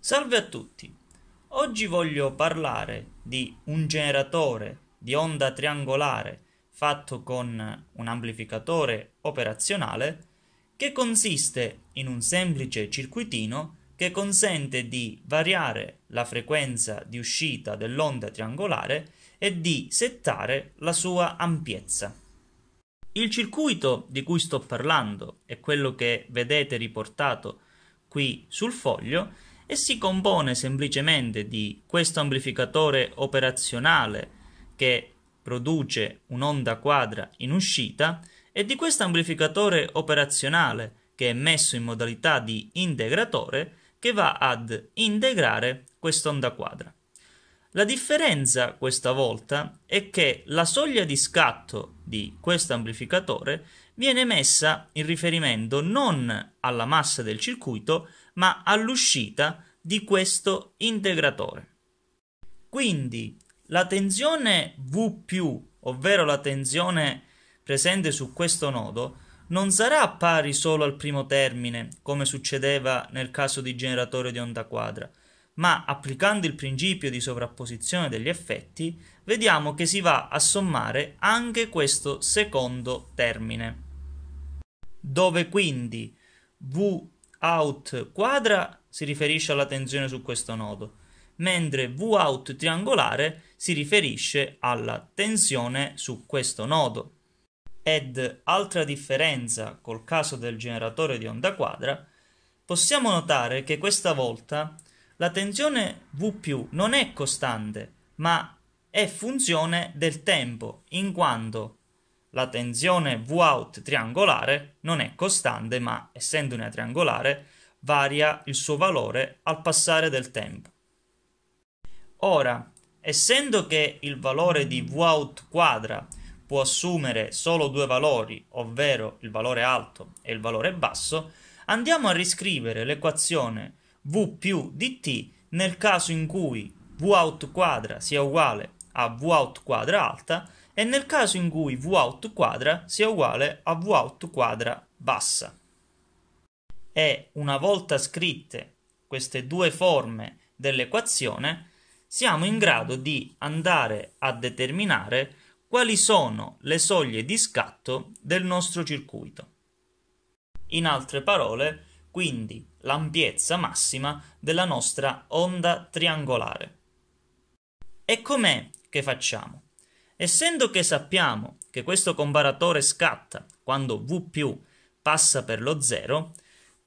Salve a tutti! Oggi voglio parlare di un generatore di onda triangolare fatto con un amplificatore operazionale che consiste in un semplice circuitino che consente di variare la frequenza di uscita dell'onda triangolare e di settare la sua ampiezza. Il circuito di cui sto parlando è quello che vedete riportato qui sul foglio e si compone semplicemente di questo amplificatore operazionale che produce un'onda quadra in uscita e di questo amplificatore operazionale che è messo in modalità di integratore che va ad integrare quest'onda quadra. La differenza questa volta è che la soglia di scatto di questo amplificatore viene messa in riferimento non alla massa del circuito ma all'uscita di questo integratore. Quindi la tensione V più, ovvero la tensione presente su questo nodo, non sarà pari solo al primo termine, come succedeva nel caso di generatore di onda quadra, ma applicando il principio di sovrapposizione degli effetti, vediamo che si va a sommare anche questo secondo termine, dove quindi V out quadra si riferisce alla tensione su questo nodo, mentre Vout triangolare si riferisce alla tensione su questo nodo. Ed altra differenza col caso del generatore di onda quadra, possiamo notare che questa volta la tensione V non è costante, ma è funzione del tempo, in quanto la tensione Vout triangolare non è costante, ma essendo una triangolare varia il suo valore al passare del tempo. Ora, essendo che il valore di Vout quadra può assumere solo due valori, ovvero il valore alto e il valore basso, andiamo a riscrivere l'equazione V più dt nel caso in cui Vout quadra sia uguale a Vout quadra alta e nel caso in cui Vout quadra sia uguale a Vout quadra bassa e una volta scritte queste due forme dell'equazione, siamo in grado di andare a determinare quali sono le soglie di scatto del nostro circuito. In altre parole, quindi l'ampiezza massima della nostra onda triangolare. E com'è che facciamo? Essendo che sappiamo che questo comparatore scatta quando V più passa per lo zero,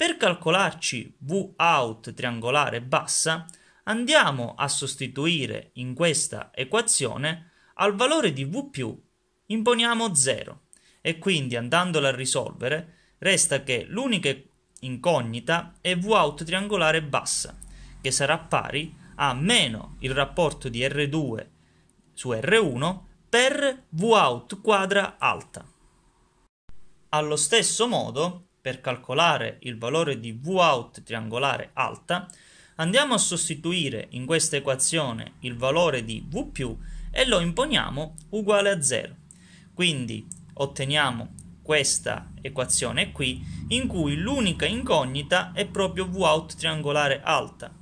per calcolarci Vout triangolare bassa, andiamo a sostituire in questa equazione al valore di V più imponiamo 0 e quindi andandola a risolvere resta che l'unica incognita è Vout triangolare bassa che sarà pari a meno il rapporto di R2 su R1 per Vout quadra alta. Allo stesso modo per calcolare il valore di Vout triangolare alta, andiamo a sostituire in questa equazione il valore di V più e lo imponiamo uguale a 0. Quindi otteniamo questa equazione qui in cui l'unica incognita è proprio Vout triangolare alta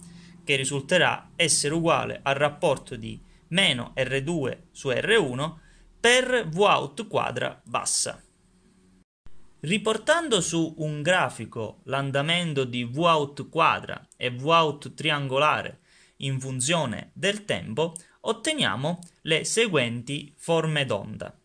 che risulterà essere uguale al rapporto di meno R2 su R1 per Vout quadra bassa. Riportando su un grafico l'andamento di Vout quadra e Vout triangolare in funzione del tempo, otteniamo le seguenti forme d'onda.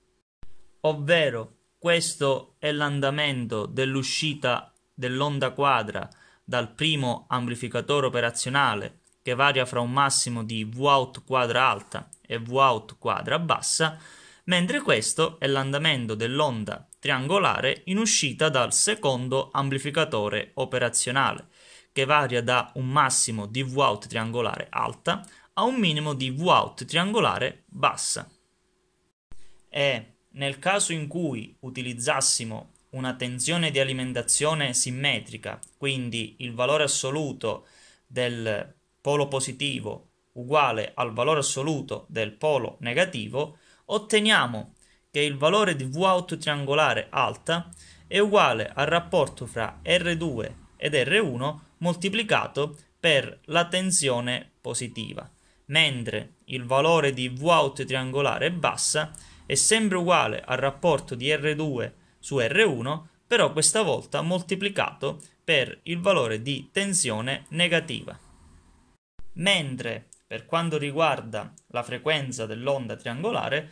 Ovvero, questo è l'andamento dell'uscita dell'onda quadra dal primo amplificatore operazionale che varia fra un massimo di Vout quadra alta e Vout quadra bassa, mentre questo è l'andamento dell'onda triangolare in uscita dal secondo amplificatore operazionale, che varia da un massimo di Vout triangolare alta a un minimo di Vout triangolare bassa. E nel caso in cui utilizzassimo una tensione di alimentazione simmetrica, quindi il valore assoluto del polo positivo uguale al valore assoluto del polo negativo, otteniamo che il valore di Vout triangolare alta è uguale al rapporto fra R2 ed R1 moltiplicato per la tensione positiva, mentre il valore di Vout triangolare bassa è sempre uguale al rapporto di R2 su R1, però questa volta moltiplicato per il valore di tensione negativa. Mentre per quanto riguarda la frequenza dell'onda triangolare,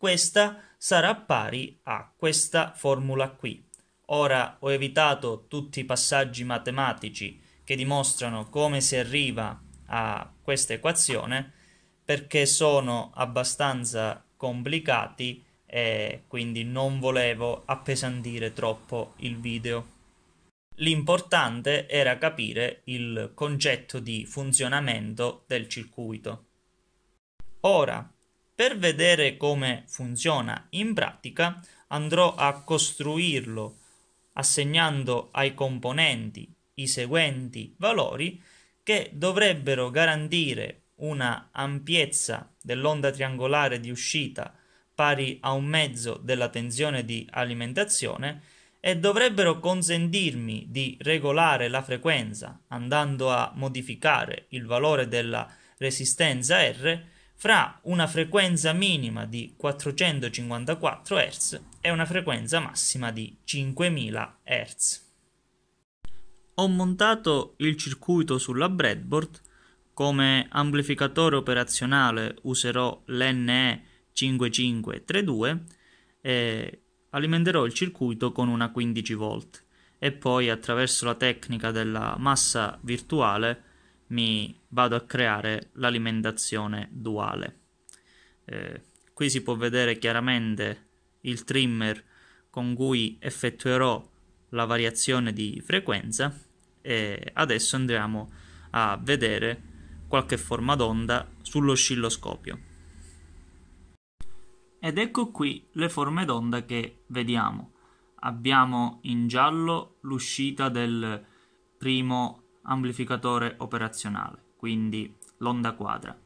questa sarà pari a questa formula qui. Ora ho evitato tutti i passaggi matematici che dimostrano come si arriva a questa equazione perché sono abbastanza complicati e quindi non volevo appesantire troppo il video. L'importante era capire il concetto di funzionamento del circuito. Ora per vedere come funziona in pratica andrò a costruirlo assegnando ai componenti i seguenti valori che dovrebbero garantire una ampiezza dell'onda triangolare di uscita pari a un mezzo della tensione di alimentazione e dovrebbero consentirmi di regolare la frequenza andando a modificare il valore della resistenza R fra una frequenza minima di 454 Hz e una frequenza massima di 5000 Hz. Ho montato il circuito sulla breadboard, come amplificatore operazionale userò l'NE5532 e alimenterò il circuito con una 15V e poi attraverso la tecnica della massa virtuale mi vado a creare l'alimentazione duale. Eh, qui si può vedere chiaramente il trimmer con cui effettuerò la variazione di frequenza e adesso andiamo a vedere qualche forma d'onda sull'oscilloscopio. Ed ecco qui le forme d'onda che vediamo. Abbiamo in giallo l'uscita del primo amplificatore operazionale, quindi l'onda quadra,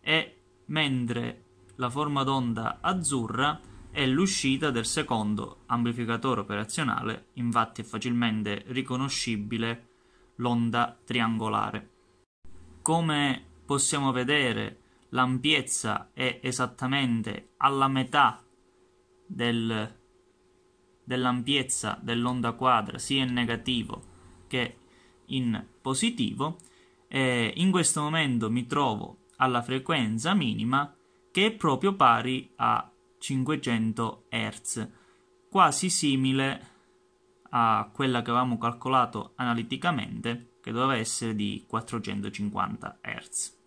e mentre la forma d'onda azzurra è l'uscita del secondo amplificatore operazionale, infatti è facilmente riconoscibile l'onda triangolare. Come possiamo vedere, l'ampiezza è esattamente alla metà del, dell'ampiezza dell'onda quadra, sia in negativo che in positivo e in questo momento mi trovo alla frequenza minima che è proprio pari a 500 Hz, quasi simile a quella che avevamo calcolato analiticamente, che doveva essere di 450 Hz.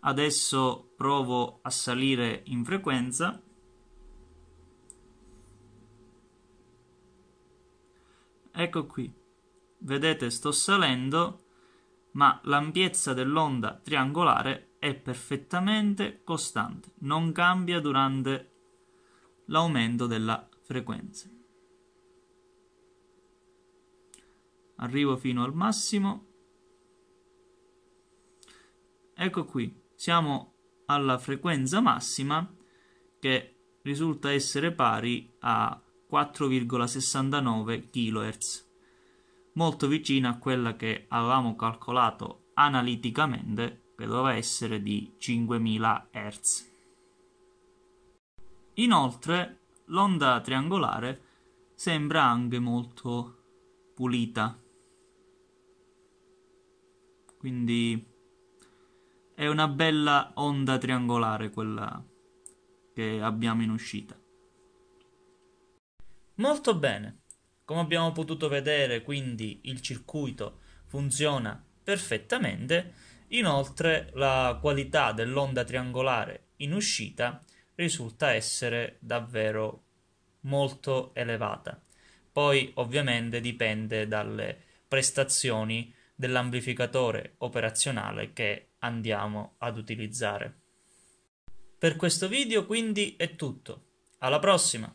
Adesso provo a salire in frequenza. Ecco qui vedete sto salendo, ma l'ampiezza dell'onda triangolare è perfettamente costante, non cambia durante l'aumento della frequenza. Arrivo fino al massimo. Ecco qui, siamo alla frequenza massima che risulta essere pari a 4,69 kHz molto vicina a quella che avevamo calcolato analiticamente, che doveva essere di 5000 Hz. Inoltre, l'onda triangolare sembra anche molto pulita. Quindi è una bella onda triangolare quella che abbiamo in uscita. Molto bene. Come abbiamo potuto vedere, quindi il circuito funziona perfettamente. Inoltre, la qualità dell'onda triangolare in uscita risulta essere davvero molto elevata. Poi, ovviamente, dipende dalle prestazioni dell'amplificatore operazionale che andiamo ad utilizzare. Per questo video quindi è tutto. Alla prossima!